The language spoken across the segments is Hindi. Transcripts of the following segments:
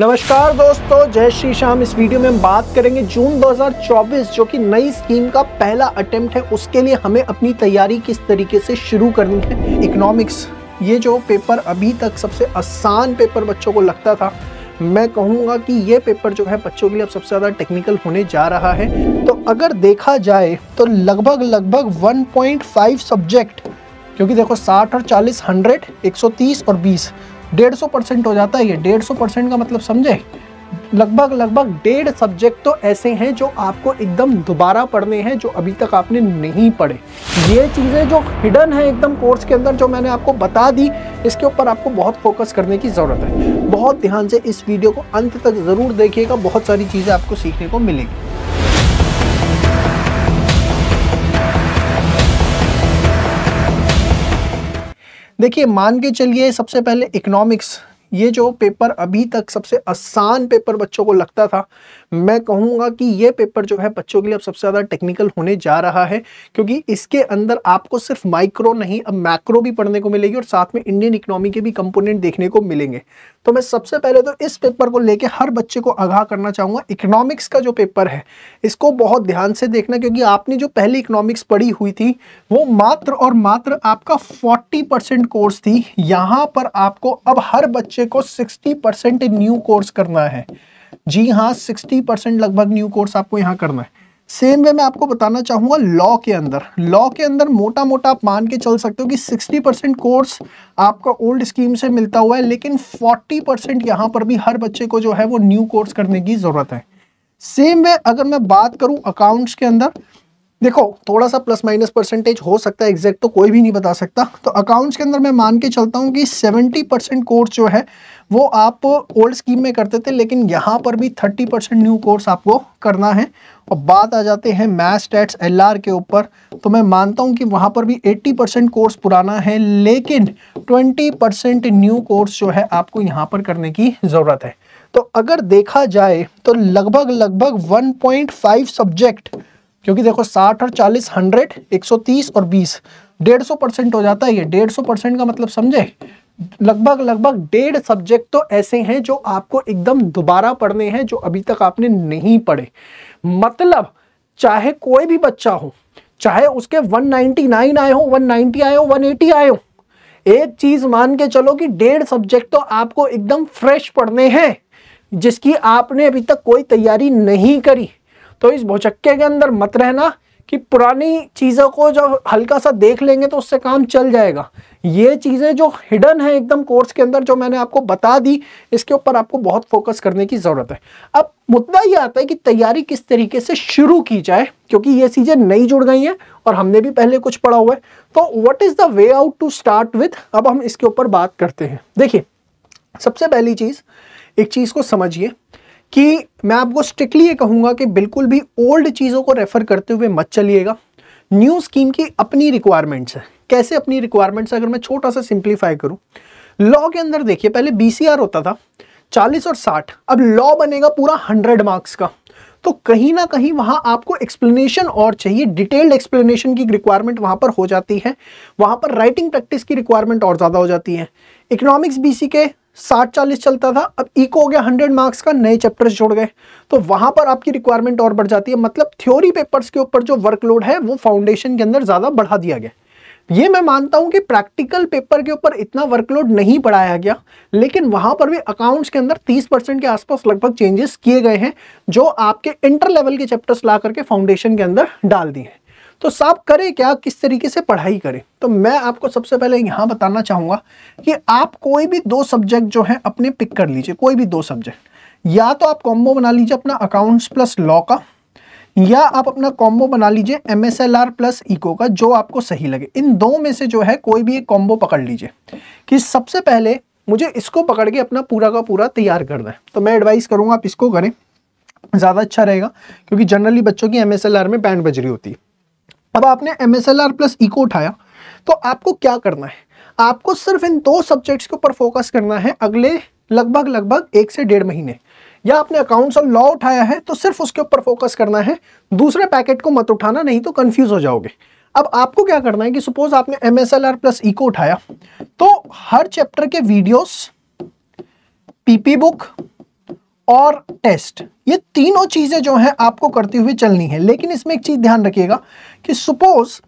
नमस्कार दोस्तों जय श्री श्याम इस वीडियो में हम बात करेंगे जून 2024 जो कि नई स्कीम का पहला अटेम्प्ट है उसके लिए हमें अपनी तैयारी किस तरीके से शुरू करनी है इकोनॉमिक्स ये जो पेपर अभी तक सबसे आसान पेपर बच्चों को लगता था मैं कहूँगा कि ये पेपर जो है बच्चों के लिए अब सबसे ज़्यादा टेक्निकल होने जा रहा है तो अगर देखा जाए तो लगभग लगभग वन सब्जेक्ट क्योंकि देखो साठ और चालीस हंड्रेड एक और बीस डेढ़ सौ परसेंट हो जाता है ये डेढ़ सौ परसेंट का मतलब समझे लगभग लगभग डेढ़ सब्जेक्ट तो ऐसे हैं जो आपको एकदम दोबारा पढ़ने हैं जो अभी तक आपने नहीं पढ़े ये चीज़ें जो हिडन है एकदम कोर्स के अंदर जो मैंने आपको बता दी इसके ऊपर आपको बहुत फोकस करने की ज़रूरत है बहुत ध्यान से इस वीडियो को अंत तक ज़रूर देखिएगा बहुत सारी चीज़ें आपको सीखने को मिलेंगी देखिए मान के चलिए सबसे पहले इकोनॉमिक्स ये जो पेपर अभी तक सबसे आसान पेपर बच्चों को लगता था मैं कहूँगा कि ये पेपर जो है बच्चों के लिए अब सबसे ज़्यादा टेक्निकल होने जा रहा है क्योंकि इसके अंदर आपको सिर्फ माइक्रो नहीं अब मैक्रो भी पढ़ने को मिलेगी और साथ में इंडियन इकोनॉमी के भी कंपोनेंट देखने को मिलेंगे तो मैं सबसे पहले तो इस पेपर को लेकर हर बच्चे को आगाह करना चाहूंगा इकोनॉमिक्स का जो पेपर है इसको बहुत ध्यान से देखना क्योंकि आपने जो पहले इकोनॉमिक्स पढ़ी हुई थी वो मात्र और मात्र आपका फोर्टी परसेंट कोर्स थी यहाँ पर आपको अब हर बच्चे को सिक्सटी परसेंट न्यू कोर्स करना है जी हाँ सिक्सटी परसेंट लगभग न्यू कोर्स आपको यहाँ करना है सेम वे मैं आपको बताना चाहूंगा लॉ के अंदर लॉ के अंदर मोटा मोटा आप मान के चल सकते हो कि 60 परसेंट कोर्स आपका ओल्ड स्कीम से मिलता हुआ है लेकिन 40 परसेंट यहाँ पर भी हर बच्चे को जो है वो न्यू कोर्स करने की ज़रूरत है सेम वे अगर मैं बात करूँ अकाउंट्स के अंदर देखो थोड़ा सा प्लस माइनस परसेंटेज हो सकता है एग्जैक्ट तो कोई भी नहीं बता सकता तो अकाउंट्स के अंदर मैं मान के चलता हूँ कि 70 परसेंट कोर्स जो है वो आप ओल्ड स्कीम में करते थे लेकिन यहाँ पर भी 30 परसेंट न्यू कोर्स आपको करना है और बात आ जाते हैं मैथ्स टेट्स एल के ऊपर तो मैं मानता हूँ कि वहाँ पर भी एट्टी परसेंट कोर्स पुराना है लेकिन ट्वेंटी परसेंट न्यू कोर्स जो है आपको यहाँ पर करने की ज़रूरत है तो अगर देखा जाए तो लगभग लगभग वन सब्जेक्ट क्योंकि देखो साठ और चालीस हंड्रेड एक सौ तीस और बीस डेढ़ सौ परसेंट हो जाता है ये डेढ़ सौ परसेंट का मतलब समझे लगभग लगभग डेढ़ सब्जेक्ट तो ऐसे हैं जो आपको एकदम दोबारा पढ़ने हैं जो अभी तक आपने नहीं पढ़े मतलब चाहे कोई भी बच्चा हो चाहे उसके 199 आए हो 190 आए हो 180 आए हो एक चीज़ मान के चलो कि डेढ़ सब्जेक्ट तो आपको एकदम फ्रेश पढ़ने हैं जिसकी आपने अभी तक कोई तैयारी नहीं करी तो इस भौचक्के के अंदर मत रहना कि पुरानी चीज़ों को जब हल्का सा देख लेंगे तो उससे काम चल जाएगा ये चीज़ें जो हिडन है एकदम कोर्स के अंदर जो मैंने आपको बता दी इसके ऊपर आपको बहुत फोकस करने की ज़रूरत है अब मुद्दा ये आता है कि तैयारी किस तरीके से शुरू की जाए क्योंकि ये चीज़ें नई जुड़ गई हैं और हमने भी पहले कुछ पढ़ा हुआ है तो what is the way out to start with अब हम इसके ऊपर बात करते हैं देखिए सबसे पहली चीज़ एक चीज़ को समझिए कि मैं आपको स्ट्रिक्टली ये कहूँगा कि बिल्कुल भी ओल्ड चीज़ों को रेफ़र करते हुए मत चलिएगा न्यू स्कीम की अपनी रिक्वायरमेंट्स है कैसे अपनी रिक्वायरमेंट्स अगर मैं छोटा सा सिंप्लीफाई करूँ लॉ के अंदर देखिए पहले बी होता था चालीस और साठ अब लॉ बनेगा पूरा हंड्रेड मार्क्स का तो कहीं ना कहीं वहाँ आपको एक्सप्लेनेशन और चाहिए डिटेल्ड एक्सप्लेनेशन की रिक्वायरमेंट वहाँ पर हो जाती है वहाँ पर राइटिंग प्रैक्टिस की रिक्वायरमेंट और ज़्यादा हो जाती है इकोनॉमिक्स बीसी के साठ चालीस चलता था अब इको हो गया हंड्रेड मार्क्स का नए चैप्टर्स जुड़ गए तो वहां पर आपकी रिक्वायरमेंट और बढ़ जाती है मतलब थ्योरी पेपर्स के ऊपर जो वर्कलोड है वो फाउंडेशन के अंदर ज़्यादा बढ़ा दिया गया ये मैं मानता हूं कि प्रैक्टिकल पेपर के ऊपर इतना वर्कलोड नहीं बढ़ाया गया लेकिन वहां पर भी अकाउंट्स के अंदर 30 परसेंट के आसपास लगभग चेंजेस किए गए हैं जो आपके इंटर लेवल के चैप्टर्स ला करके फाउंडेशन के अंदर डाल दिए हैं तो साफ करें क्या किस तरीके से पढ़ाई करें तो मैं आपको सबसे पहले यहाँ बताना चाहूँगा कि आप कोई भी दो सब्जेक्ट जो है अपने पिक कर लीजिए कोई भी दो सब्जेक्ट या तो आप कॉम्बो बना लीजिए अपना अकाउंट्स प्लस लॉ का या आप अपना कॉम्बो बना लीजिए M S L R plus eco का जो आपको सही लगे इन दो में से जो है कोई भी एक कॉम्बो पकड़ लीजिए कि सबसे पहले मुझे इसको पकड़ के अपना पूरा का पूरा तैयार करना है तो मैं एडवाइस करूँगा आप इसको करें ज़्यादा अच्छा रहेगा क्योंकि जनरली बच्चों की एम में बैंड बज रही होती है अब आपने M S L R plus eco उठाया तो आपको क्या करना है आपको सिर्फ इन दो सब्जेक्ट्स के ऊपर फोकस करना है अगले लगभग लगभग एक से डेढ़ महीने या आपने अकाउंट्स और लॉ उठाया है तो सिर्फ उसके ऊपर फोकस करना है दूसरे पैकेट को मत उठाना नहीं तो कंफ्यूज हो जाओगे अब आपको क्या करना है कि सपोज आपने M S L R plus eco उठाया तो हर चैप्टर के वीडियोस पीपी बुक और टेस्ट ये तीनों चीज़ें जो हैं आपको करती हुई चलनी है लेकिन इसमें एक चीज़ ध्यान रखिएगा कि सपोज़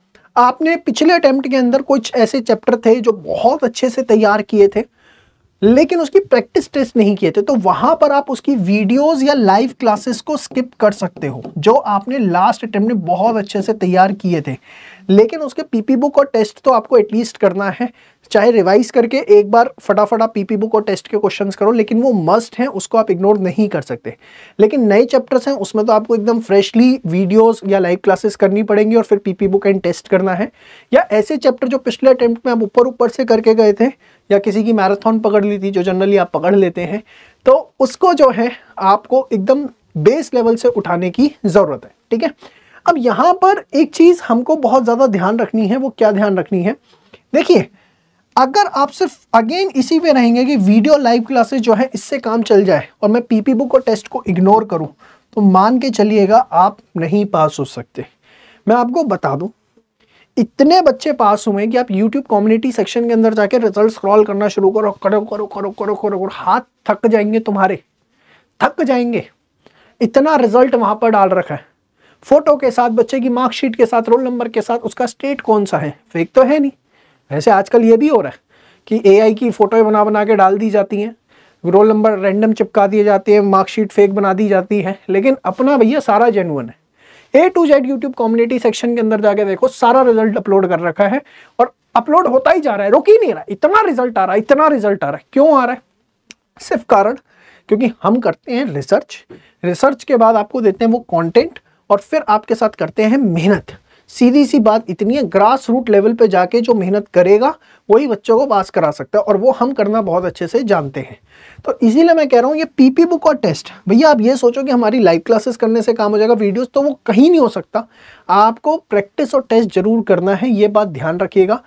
आपने पिछले अटेम्प्ट के अंदर कुछ ऐसे चैप्टर थे जो बहुत अच्छे से तैयार किए थे लेकिन उसकी प्रैक्टिस टेस्ट नहीं किए थे तो वहां पर आप उसकी वीडियोस या लाइव क्लासेस को स्किप कर सकते हो जो आपने लास्ट अटेम्प्ट में बहुत अच्छे से तैयार किए थे लेकिन उसके पीपी बुक और टेस्ट तो आपको एटलीस्ट करना है चाहे रिवाइज करके एक बार फटाफट आप पीपी बुक और टेस्ट के क्वेश्चन करो लेकिन वो मस्ट हैं उसको आप इग्नोर नहीं कर सकते लेकिन नए चैप्टर्स हैं उसमें तो आपको एकदम फ्रेशली वीडियोस या लाइव क्लासेस करनी पड़ेंगी और फिर पीपी बुक एंड टेस्ट करना है या ऐसे चैप्टर जो पिछले अटैम्प्ट में आप ऊपर ऊपर से करके गए थे या किसी की मैराथन पकड़ ली थी जो जनरली आप पकड़ लेते हैं तो उसको जो है आपको एकदम बेस लेवल से उठाने की ज़रूरत है ठीक है अब यहाँ पर एक चीज़ हमको बहुत ज़्यादा ध्यान रखनी है वो क्या ध्यान रखनी है देखिए अगर आप सिर्फ अगेन इसी पे रहेंगे कि वीडियो लाइव क्लासेस जो है इससे काम चल जाए और मैं पीपी बुक और टेस्ट को इग्नोर करूं तो मान के चलिएगा आप नहीं पास हो सकते मैं आपको बता दूं इतने बच्चे पास हुए कि आप YouTube कम्युनिटी सेक्शन के अंदर जाके रिजल्ट स्क्रॉल करना शुरू करो करो करो करो करो करो करो हाथ थक जाएंगे तुम्हारे थक जाएंगे इतना रिजल्ट वहाँ पर डाल रखा है फोटो के साथ बच्चे की मार्कशीट के साथ रोल नंबर के साथ उसका स्टेट कौन सा है फेक तो है नहीं वैसे आजकल ये भी हो रहा है कि एआई की फोटोएं बना बना के डाल दी जाती हैं रोल नंबर रैंडम चिपका दिए जाते हैं मार्कशीट फेक बना दी जाती है लेकिन अपना भैया सारा जेनुअन है A to Z YouTube community section के अंदर जाके देखो सारा रिजल्ट अपलोड कर रखा है और अपलोड होता ही जा रहा है रुक ही नहीं रहा इतना रिजल्ट आ रहा है इतना रिजल्ट आ रहा है क्यों आ रहा है सिर्फ कारण क्योंकि हम करते हैं रिसर्च रिसर्च के बाद आपको देते हैं वो कंटेंट और फिर आपके साथ करते हैं मेहनत सीधी सी बात इतनी है ग्रास रूट लेवल पे जाके जो मेहनत करेगा वही बच्चों को पास करा सकता है और वो हम करना बहुत अच्छे से जानते हैं तो इसीलिए मैं कह रहा हूँ ये पीपी बुक और टेस्ट भैया आप ये सोचो कि हमारी लाइव क्लासेस करने से काम हो जाएगा वीडियोस तो वो कहीं नहीं हो सकता आपको प्रैक्टिस और टेस्ट जरूर करना है ये बात ध्यान रखिएगा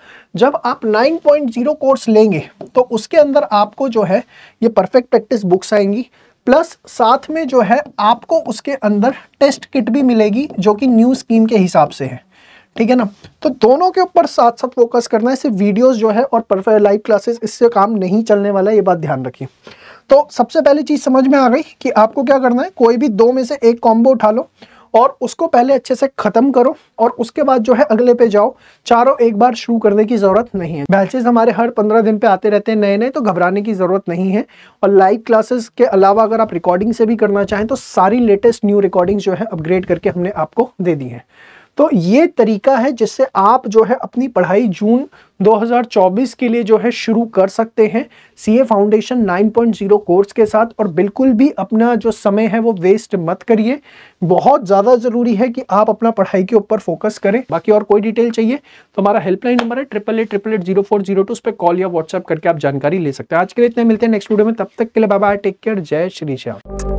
जब आप नाइन कोर्स लेंगे तो उसके अंदर आपको जो है ये परफेक्ट प्रैक्टिस बुक्स आएंगी प्लस साथ में जो है आपको उसके अंदर टेस्ट किट भी मिलेगी जो कि न्यू स्कीम के हिसाब से है ठीक है ना तो दोनों के ऊपर साथ साथ फोकस करना है सिर्फ वीडियोस जो है और परफेक्ट लाइव क्लासेस इससे काम नहीं चलने वाला है ये बात ध्यान रखिए तो सबसे पहली चीज़ समझ में आ गई कि आपको क्या करना है कोई भी दो में से एक कॉम्बो उठा लो और उसको पहले अच्छे से ख़त्म करो और उसके बाद जो है अगले पे जाओ चारों एक बार शुरू करने की ज़रूरत नहीं है बैचेस हमारे हर पंद्रह दिन पे आते रहते हैं नए नए तो घबराने की ज़रूरत नहीं है और लाइव क्लासेस के अलावा अगर आप रिकॉर्डिंग से भी करना चाहें तो सारी लेटेस्ट न्यू रिकॉर्डिंग जो है अपग्रेड करके हमने आपको दे दी है तो ये तरीका है जिससे आप जो है अपनी पढ़ाई जून 2024 के लिए जो है शुरू कर सकते हैं सी ए फाउंडेशन 9.0 कोर्स के साथ और बिल्कुल भी अपना जो समय है वो वेस्ट मत करिए बहुत ज़्यादा ज़रूरी है कि आप अपना पढ़ाई के ऊपर फोकस करें बाकी और कोई डिटेल चाहिए तो हमारा हेल्पलाइन नंबर है triple eight triple eight zero four zero two उस पर कॉल या व्हाट्सअप करके आप जानकारी ले सकते हैं आज के लिए इतने मिलते हैं नेक्स्ट वीडियो में तब तक के लिए बाबा टेक केयर जय श्री श्याम